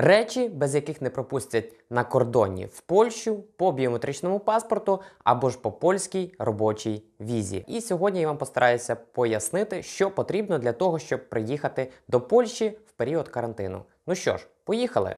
Речі, без яких не пропустять на кордоні в Польщу по біометричному паспорту або ж по польській робочій візі. І сьогодні я вам постараюся пояснити, що потрібно для того, щоб приїхати до Польщі в період карантину. Ну що ж, поїхали!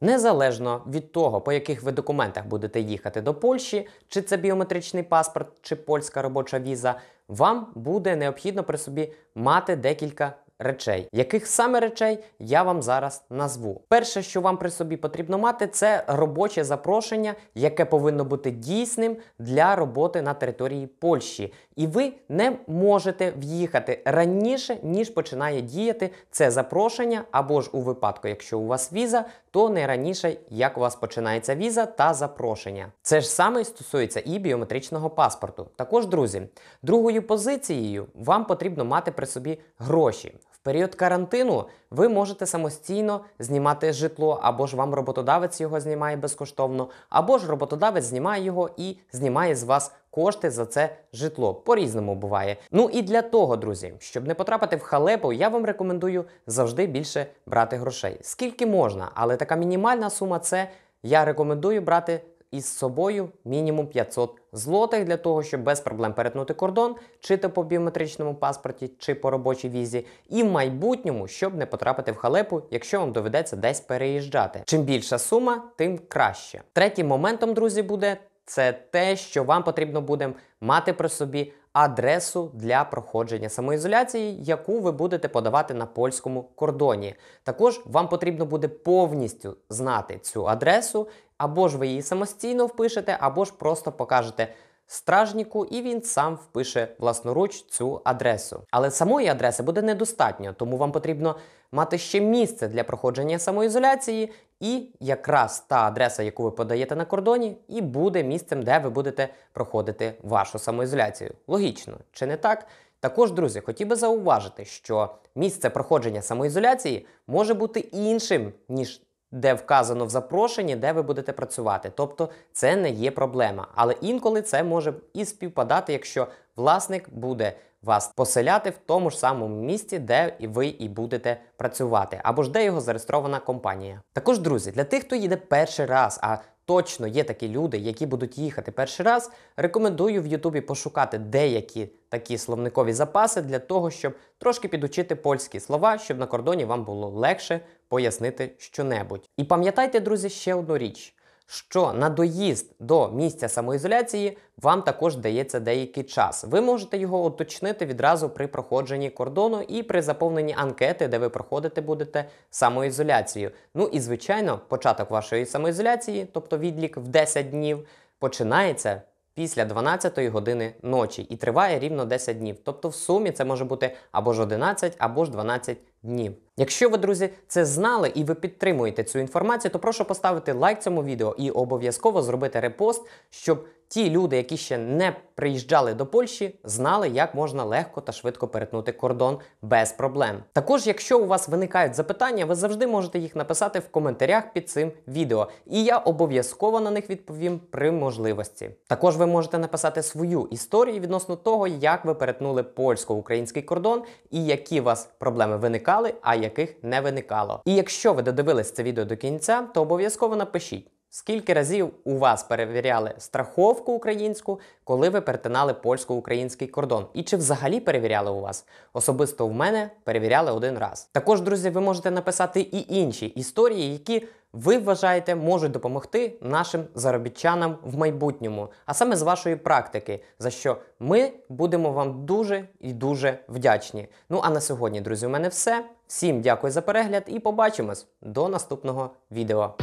Незалежно від того, по яких ви документах будете їхати до Польщі, чи це біометричний паспорт, чи польська робоча віза, вам буде необхідно при собі мати декілька речей. Яких саме речей я вам зараз назву. Перше, що вам при собі потрібно мати, це робоче запрошення, яке повинно бути дійсним для роботи на території Польщі. І ви не можете в'їхати раніше, ніж починає діяти це запрошення, або ж у випадку, якщо у вас віза, то не раніше, як у вас починається віза та запрошення. Це ж саме стосується і біометричного паспорту. Також, друзі, другою позицією вам потрібно мати при собі гроші період карантину ви можете самостійно знімати житло, або ж вам роботодавець його знімає безкоштовно, або ж роботодавець знімає його і знімає з вас кошти за це житло. По-різному буває. Ну і для того, друзі, щоб не потрапити в халепу, я вам рекомендую завжди більше брати грошей. Скільки можна, але така мінімальна сума це я рекомендую брати із собою мінімум 500 злотих для того, щоб без проблем перетнути кордон, чи то по біометричному паспорті, чи по робочій візі, і в майбутньому, щоб не потрапити в халепу, якщо вам доведеться десь переїжджати. Чим більша сума, тим краще. Третім моментом, друзі, буде це те, що вам потрібно буде мати при собі адресу для проходження самоізоляції, яку ви будете подавати на польському кордоні. Також вам потрібно буде повністю знати цю адресу, або ж ви її самостійно впишете, або ж просто покажете стражніку, і він сам впише власноруч цю адресу. Але самої адреси буде недостатньо, тому вам потрібно мати ще місце для проходження самоізоляції, і якраз та адреса, яку ви подаєте на кордоні, і буде місцем, де ви будете проходити вашу самоізоляцію. Логічно, чи не так? Також, друзі, хотів би зауважити, що місце проходження самоізоляції може бути іншим, ніж де вказано в запрошенні, де ви будете працювати. Тобто це не є проблема. Але інколи це може і співпадати, якщо власник буде вас поселяти в тому ж самому місці, де ви і будете працювати, або ж де його зареєстрована компанія. Також, друзі, для тих, хто їде перший раз, а точно є такі люди, які будуть їхати перший раз. Рекомендую в Ютубі пошукати деякі такі словникові запаси для того, щоб трошки підучити польські слова, щоб на кордоні вам було легше пояснити щонебудь. І пам'ятайте, друзі, ще одну річ що на доїзд до місця самоізоляції вам також дається деякий час. Ви можете його уточнити відразу при проходженні кордону і при заповненні анкети, де ви проходити будете самоізоляцію. Ну і звичайно, початок вашої самоізоляції, тобто відлік в 10 днів, починається. Після 12-ї години ночі і триває рівно 10 днів. Тобто, в сумі це може бути або ж 11, або ж 12 ні. Якщо ви, друзі, це знали і ви підтримуєте цю інформацію, то прошу поставити лайк цьому відео і обов'язково зробити репост, щоб ті люди, які ще не приїжджали до Польщі, знали, як можна легко та швидко перетнути кордон без проблем. Також, якщо у вас виникають запитання, ви завжди можете їх написати в коментарях під цим відео, і я обов'язково на них відповім при можливості. Також ви можете написати свою історію відносно того, як ви перетнули польсько-український кордон і які у вас проблеми виникали виникали, а яких не виникало. І якщо ви додивились це відео до кінця, то обов'язково напишіть. Скільки разів у вас перевіряли страховку українську, коли ви перетинали польсько-український кордон? І чи взагалі перевіряли у вас? Особисто в мене перевіряли один раз. Також, друзі, ви можете написати і інші історії, які ви вважаєте, можуть допомогти нашим заробітчанам в майбутньому, а саме з вашої практики, за що ми будемо вам дуже і дуже вдячні. Ну а на сьогодні, друзі, у мене все. Всім дякую за перегляд і побачимось до наступного відео.